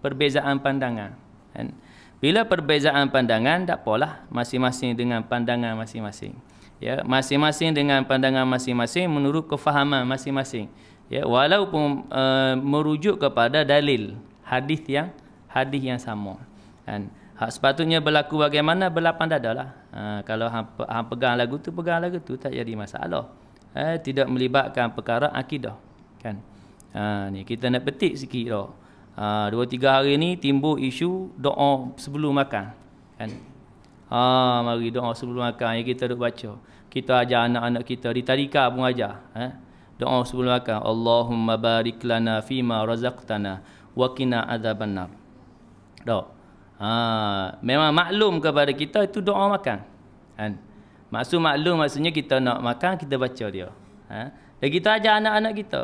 perbezaan pandangan. Kan? Bila perbezaan pandangan, tak apalah masing-masing dengan pandangan masing-masing. Ya, masing-masing dengan pandangan masing-masing menurut kefahaman masing-masing. Ya, walaupun uh, merujuk kepada dalil hadis yang hadis yang sama. Kan? Hak sepatutnya berlaku bagaimana berlapan dada lah. Ha, kalau hang, pegang lagu tu pegang lagu tu tak jadi masalah. Eh, tidak melibatkan perkara akidah kan. Ha, ni kita nak petik sikit dah. Ha, dua tiga hari ni timbul isu doa sebelum makan kan ha mari doa sebelum makan yang kita duk baca kita ajar anak-anak kita di tarikah pun ajar eh doa sebelum makan Allahumma barik lana fima razaqtana wa qina adzabannar doa ha memang maklum kepada kita itu doa makan kan maksud maklum maksudnya kita nak makan kita baca dia ha? dan kita ajar anak-anak kita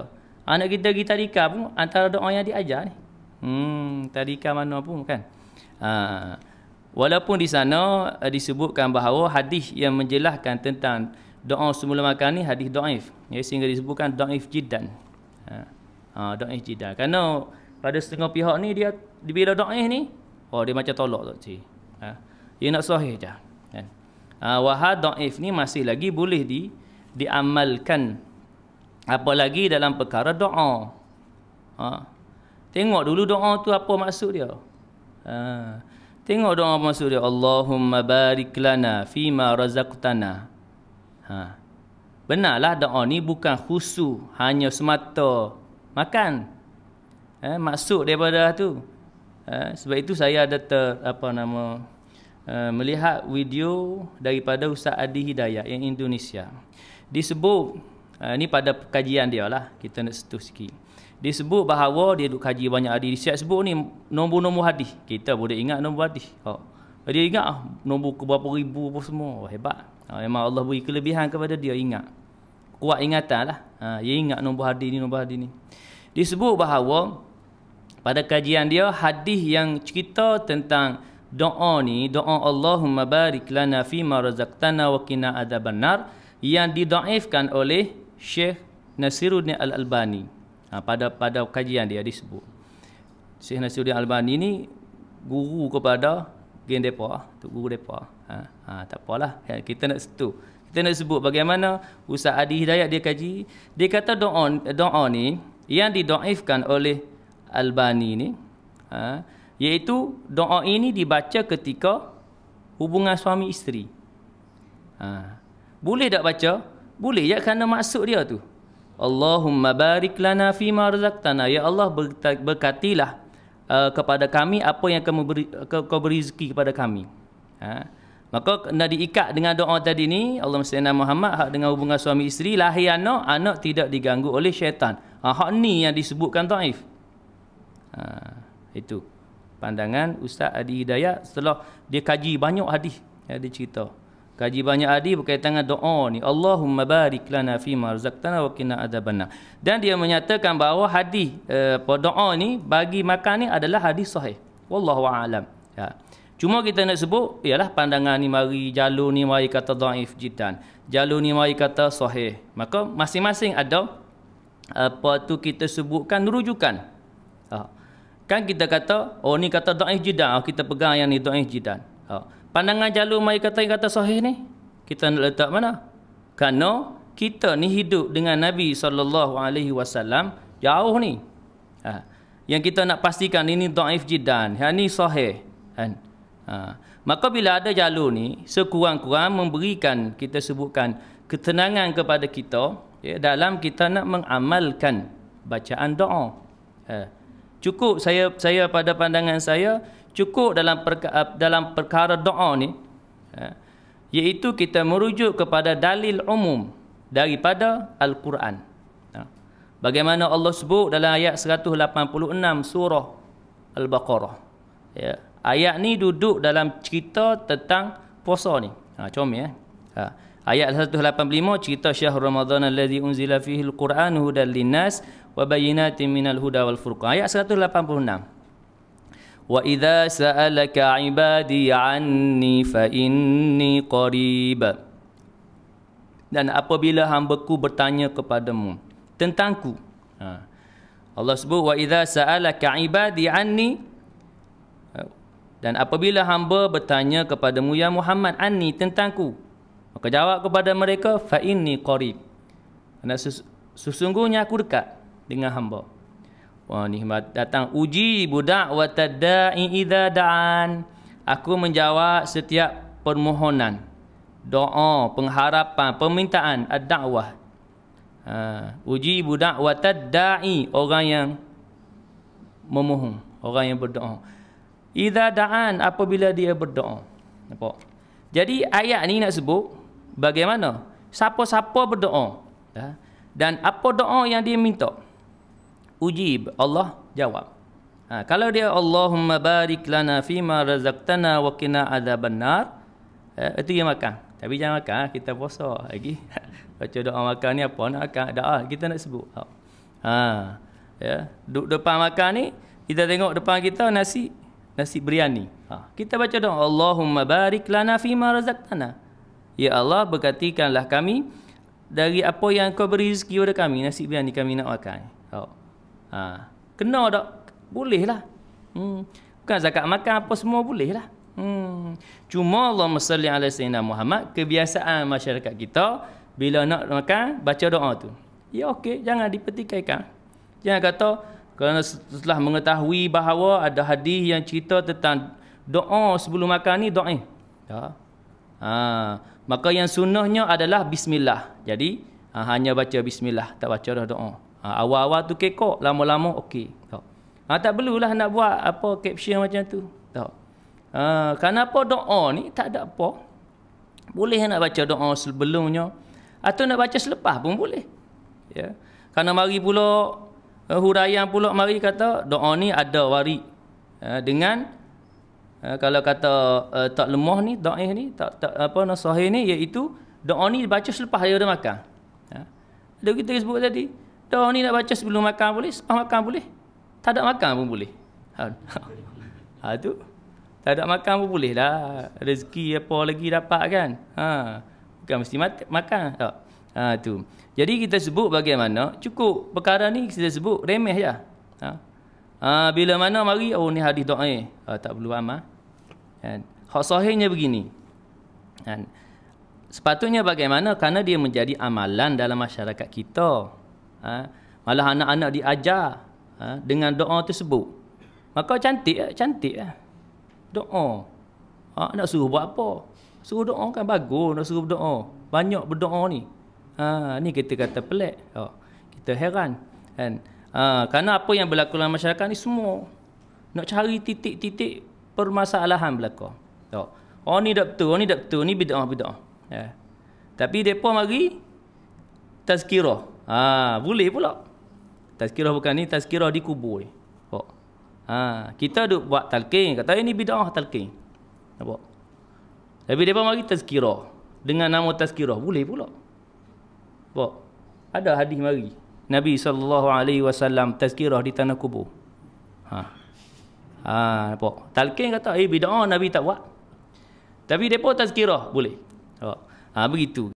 anak kita di tarikah pun antara doa yang diajar ni Hmm, tarikan mana pun kan. Ha. Walaupun di sana uh, disebutkan bahawa hadis yang menjelaskan tentang doa semula makan ni hadis daif. Ya, sehingga disebutkan daif jiddan. Ha. ha daif jiddan. Karena pada setengah pihak ni dia bila daif ni, oh dia macam tolak tak cik. Ha. Dia nak sahih je. Kan. Ha wahad daif ni masih lagi boleh di diamalkan apalagi dalam perkara doa. Ha. Tengok dulu doa tu apa maksud dia. Ha. Tengok doa apa maksud dia. Allahumma barik lana fima razaqtana. Ha. Benarlah doa ni bukan khusu hanya semata makan. Eh, maksud daripada tu. Eh, sebab itu saya ada ter, apa nama uh, melihat video daripada Ustaz Adi Hidayat yang Indonesia. Disebut Uh, ah, ini pada kajian dia lah. Kita nak setuh sikit. Dia sebut bahawa dia duk kaji banyak hadis. Dia siap sebut ni nombor-nombor hadis. Kita boleh ingat nombor hadis. Oh. Dia ingat ah, nombor ke berapa ribu apa semua. Oh, hebat. Oh, memang Allah beri kelebihan kepada dia. Ingat. Kuat ingatan lah. Ha, dia ingat nombor hadis ni, nombor hadis ni. Dia sebut bahawa pada kajian dia hadis yang cerita tentang doa ni. Doa Allahumma barik lana fima razaqtana wa kina adabannar. Yang didaifkan oleh Syekh Nasiruddin Al-Albani ha, pada pada kajian dia disebut Syekh Nasiruddin Al-Albani ni guru kepada geng depa ah, tu guru depa ah. ha, ha tak apalah ha, kita nak setu kita nak sebut bagaimana Ustaz Adi Hidayat dia kaji dia kata doa doa ni yang didoifkan oleh Albani ni ha, iaitu doa ini dibaca ketika hubungan suami isteri ha, boleh tak baca boleh je kerana maksud dia tu. Allahumma barik lana fi ma razaqtana. Ya Allah berkatilah uh, kepada kami apa yang kamu beri, uh, kau, kau beri rezeki kepada kami. Ha? Maka nak diikat dengan doa tadi ni, Allah SWT Muhammad hak dengan hubungan suami isteri, lahir anak, anak tidak diganggu oleh syaitan. Ha, hak ni yang disebutkan ta'if. Ha, itu pandangan Ustaz Adi Hidayat setelah dia kaji banyak hadis. Ya, dia cerita. Kaji banyak adi berkaitan dengan doa ni. Allahumma barik lana fi ma razaqtana wa qina adzabanna. Dan dia menyatakan bahawa hadis eh, apa uh, doa ni bagi makan ni adalah hadis sahih. Wallahu a'lam. Ya. Cuma kita nak sebut ialah pandangan ni mari jalur ni mari kata dhaif jiddan. Jalur ni mari kata sahih. Maka masing-masing ada apa tu kita sebutkan rujukan. Ha. Kan kita kata oh ni kata dhaif jiddan. Ah, kita pegang yang ni dhaif jiddan. Ha pandangan jalur mari kata yang kata sahih ni kita nak letak mana kerana kita ni hidup dengan Nabi saw jauh ni ha. yang kita nak pastikan ini dhaif jiddan yang ha, ni sahih kan ha. maka bila ada jalur ni sekurang-kurang memberikan kita sebutkan ketenangan kepada kita ya, dalam kita nak mengamalkan bacaan doa ha. cukup saya saya pada pandangan saya cukup dalam perka, eh, dalam perkara doa ni ya, iaitu kita merujuk kepada dalil umum daripada al-Quran. Ya. Bagaimana Allah sebut dalam ayat 186 surah Al-Baqarah. Ya. Ayat ni duduk dalam cerita tentang puasa ni. Ha com ya. Ha. Ayat 185 cerita Syahrul Ramadan allazi unzila fihi al-Quran hudal linnas wa bayyinatin minal huda wal furqan. Ayat 186. وإذا سألك عبادي عني فإني قريب dan apabila hamba ku bertanya kepadamu tentangku ha. Allah sebut wa idza sa'alaka ibadi anni ha, dan apabila hamba bertanya kepadamu ya Muhammad anni tentangku maka jawab kepada mereka fa inni qarib dan sesungguhnya aku dekat dengan hamba Wah, nikmat datang uji budak wa tadai idza da'an. Aku menjawab setiap permohonan, doa, pengharapan, permintaan, adawah. Ha, uji budak wa tadai orang yang memohon, orang yang berdoa. Idza da'an apabila dia berdoa. Nampak? Jadi ayat ni nak sebut bagaimana? Siapa-siapa berdoa. Ya? Dan apa doa yang dia minta? ujib Allah jawab ha, kalau dia Allahumma barik lana fima razaqtana wa qina adzabannar eh, itu yang makan tapi jangan makan ah, kita puasa lagi baca doa makan ni apa nak makan doa ah, kita nak sebut ha. ha ya duduk depan makan ni kita tengok depan kita nasi nasi biryani ha kita baca doa Allahumma barik lana fi fima razaqtana ya Allah berkatikanlah kami dari apa yang kau beri rezeki kepada kami nasi biryani kami nak makan ha. Ha. Kena tak? Boleh lah. Hmm. Bukan zakat makan apa semua boleh lah. Hmm. Cuma Allah Masalli ala Sayyidina Muhammad, kebiasaan masyarakat kita, bila nak makan, baca doa tu. Ya okey, jangan dipertikaikan. Jangan kata, kerana setelah mengetahui bahawa ada hadis yang cerita tentang doa sebelum makan ni doa. Ya. Ha. maka yang sunnahnya adalah bismillah. Jadi ha, hanya baca bismillah, tak baca dah doa. Ha, awal-awal tu kekok, lama-lama okey. Tak. Ha, tak perlulah nak buat apa caption macam tu. Tak. Ha, kenapa doa ni tak ada apa. Boleh nak baca doa sebelumnya. Atau nak baca selepas pun boleh. Ya. Karena mari pula, uh, huraian pula mari kata doa ni ada wari. Ha, dengan Uh, kalau kata uh, tak lemah ni doa ni tak tak apa nasihat ni iaitu doa ni baca selepas dia makan ya kita sebut tadi Dah ni nak baca sebelum makan boleh, sepah makan boleh. Tak ada makan pun boleh. Ha, ha tu. Tak ada makan pun boleh lah. Rezeki apa lagi dapat kan. Ha, bukan mesti mati, makan. Tak. Ha, tu. Jadi kita sebut bagaimana, cukup perkara ni kita sebut remeh je. Ha. ha bila mana mari, oh ni hadis doa eh. Ha, tak perlu amal. Ha. Kan. Hak sahihnya begini. Kan. Sepatutnya bagaimana? Karena dia menjadi amalan dalam masyarakat kita ha? malah anak-anak diajar ha? dengan doa tersebut maka cantik eh? cantik eh? doa ha? nak suruh buat apa suruh doa kan bagus nak suruh berdoa banyak berdoa ni ha? ni kita kata pelik ha? kita heran kan ha? kerana apa yang berlaku dalam masyarakat ni semua nak cari titik-titik permasalahan berlaku ha? Oh ni doktor, oh ni betul, ni bid'ah, bid'ah. Ya. Tapi depa mari tazkirah. Ha, boleh pula. Tazkirah bukan ni, tazkirah di kubur. Nampak? Ha, kita duk buat talqin, kata ini bidah talqin. Nampak? Tapi depa mari tazkirah dengan nama tazkirah boleh pula. Nampak? Ada hadis mari. Nabi sallallahu alaihi wasallam tazkirah di tanah kubur. Ha. Ha, nampak? Talqin kata, "Eh, bidah Nabi tak buat." Tapi depa tazkirah boleh. Nampak? Ha, begitu.